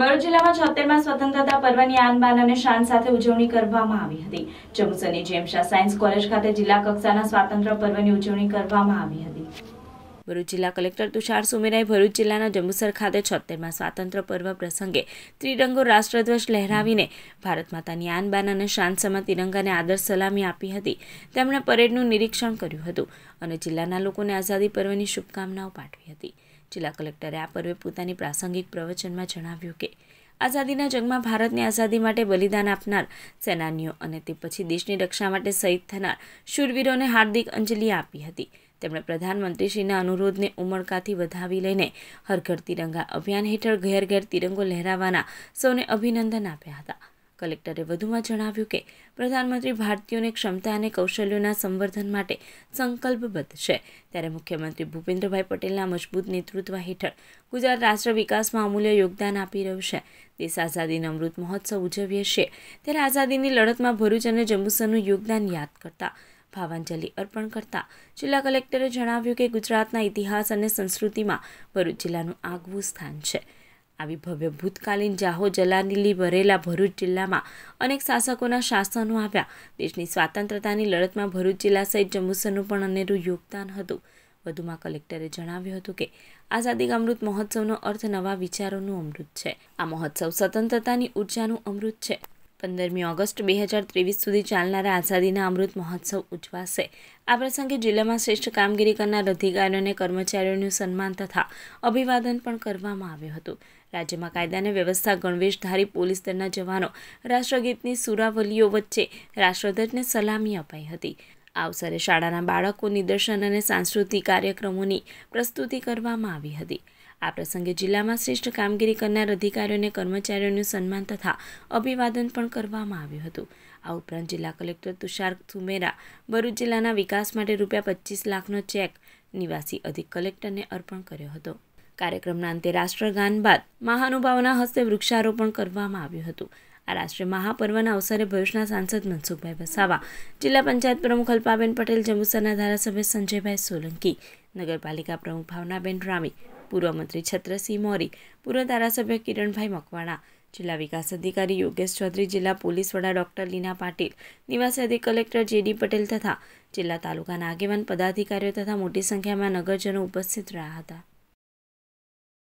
ભરૂચ જિલ્લામાં છોતેરમાં સ્વતંત્રતા પર્વની આનબાન અને શાન સાથે ઉજવણી કરવામાં આવી હતી જમ્મુસની જેમશા સાયન્સ કોલેજ ખાતે જિલ્લા કક્ષાના સ્વાતંત્ર્ય પર્વની ઉજવણી કરવામાં આવી હતી ભરૂચ જિલ્લા કલેક્ટર તુષાર સુમેરાએ ભરૂચ જિલ્લાના જંબુસર ખાતે છોતેરમાં સ્વાતંત્ર્ય પર્વ પ્રસંગે ત્રિરંગો રાષ્ટ્રધ્વજ લહેરાવીને ભારત માતાની આનબાન અને શાન સમા તિરંગાને આદર સલામી આપી હતી તેમણે પરેડનું નિરીક્ષણ કર્યું હતું અને જિલ્લાના લોકોને આઝાદી પર્વની શુભકામનાઓ પાઠવી હતી જિલ્લા કલેક્ટરે આ પર્વે પોતાની પ્રાસંગિક પ્રવચનમાં જણાવ્યું કે આઝાદીના જંગમાં ભારતની આઝાદી માટે બલિદાન આપનાર સેનાનીઓ અને તે પછી દેશની રક્ષા માટે શહીદ થનાર શૂરવીરોને હાર્દિક અંજલિ આપી હતી તેમણે પ્રધાનમંત્રીશ્રીના અનુરોધને ઉમળકાથી વધાવી લઈને હરઘર તિરંગા અભિયાન હેઠળ ઘેર ઘેર તિરંગો લહેરાવાના સૌને અભિનંદન આપ્યા હતા કલેક્ટરે વધુમાં જણાવ્યું કે પ્રધાનમંત્રી ભારતીયોને ક્ષમતા અને કૌશલ્યોના સંવર્ધન માટે સંકલ્પબદ્ધ છે ત્યારે મુખ્યમંત્રી ભૂપેન્દ્રભાઈ પટેલના મજબૂત નેતૃત્વ હેઠળ ગુજરાત રાષ્ટ્ર વિકાસમાં અમૂલ્ય યોગદાન આપી રહ્યું છે દેશ આઝાદીનો અમૃત મહોત્સવ ઉજવીએ છીએ ત્યારે આઝાદીની લડતમાં ભરૂચ અને જંબુસરનું યોગદાન યાદ કરતા ભાવાંજલિ અર્પણ કરતા જિલ્લા કલેક્ટરે જણાવ્યું કે ગુજરાતના ઇતિહાસ અને સંસ્કૃતિમાં ભરૂચ જિલ્લાનું આગવું સ્થાન છે આવી ભવ્ય ભૂતકાલીન જાહો જલાલીલી ભરેલા ભરૂચ જિલ્લામાં અનેક શાસકોના શાસનો આવ્યા દેશની સ્વાતંત્રતાની લડતમાં ભરૂચ જિલ્લા સહિત જંબુસરનું પણ અનેરું યોગદાન હતું વધુમાં કલેક્ટરે જણાવ્યું હતું કે આઝાદી અમૃત મહોત્સવનો અર્થ નવા વિચારોનું અમૃત છે આ મહોત્સવ સ્વતંત્રતાની ઉર્જાનું અમૃત છે પંદરમી ઓગસ્ટ બે હજાર ત્રેવીસ સુધી ચાલનારા આઝાદીના અમૃત મહોત્સવ ઉજવાશે આ પ્રસંગે જિલ્લામાં શ્રેષ્ઠ કામગીરી કરનાર અધિકારીઓ અને કર્મચારીઓનું સન્માન તથા અભિવાદન પણ કરવામાં આવ્યું હતું રાજ્યમાં કાયદાને વ્યવસ્થા ગણવેશધારી પોલીસ દળના જવાનો રાષ્ટ્રગીતની સુરાવલીઓ વચ્ચે રાષ્ટ્રધ્વજને સલામી અપાઈ હતી આ અવસરે શાળાના બાળકો નિદર્શન અને સાંસ્કૃતિક કાર્યક્રમોની પ્રસ્તુતિ કરવામાં આવી હતી આ પ્રસંગે જિલ્લામાં શ્રેષ્ઠ કામગીરી કરનાર અધિકારીઓને કર્મચારીઓનું સન્માન તથા અભિવાદન પણ કરવામાં આવ્યું હતું આ ઉપરાંત જિલ્લા કલેક્ટર તુષાર સુમેરા ભરૂચ જિલ્લાના વિકાસ માટે રૂપિયા પચીસ લાખનો ચેક નિવાસી અધિક કલેક્ટરને અર્પણ કર્યો હતો કાર્યક્રમના અંતે રાષ્ટ્રગાન બાદ મહાનુભાવોના હસ્તે વૃક્ષારોપણ કરવામાં આવ્યું હતું આ રાષ્ટ્રીય મહાપર્વના અવસરે ભરૂચના સાંસદ મનસુખભાઈ વસાવા જિલ્લા પંચાયત પ્રમુખ અલ્પાબેન પટેલ જંબુસરના ધારાસભ્ય સંજયભાઈ સોલંકી નગરપાલિકા પ્રમુખ ભાવનાબેન રામી પૂર્વ મંત્રી છત્રસિંહ મોરી પૂર્વ ધારાસભ્ય કિરણભાઈ મકવાણા જિલ્લા વિકાસ અધિકારી યોગેશ ચૌધરી જિલ્લા પોલીસ વડા ડોક્ટર લીના પાટીલ નિવાસી અધિક કલેક્ટર જેડી પટેલ તથા જિલ્લા તાલુકાના આગેવાન પદાધિકારીઓ તથા મોટી સંખ્યામાં નગરજનો ઉપસ્થિત રહ્યા હતા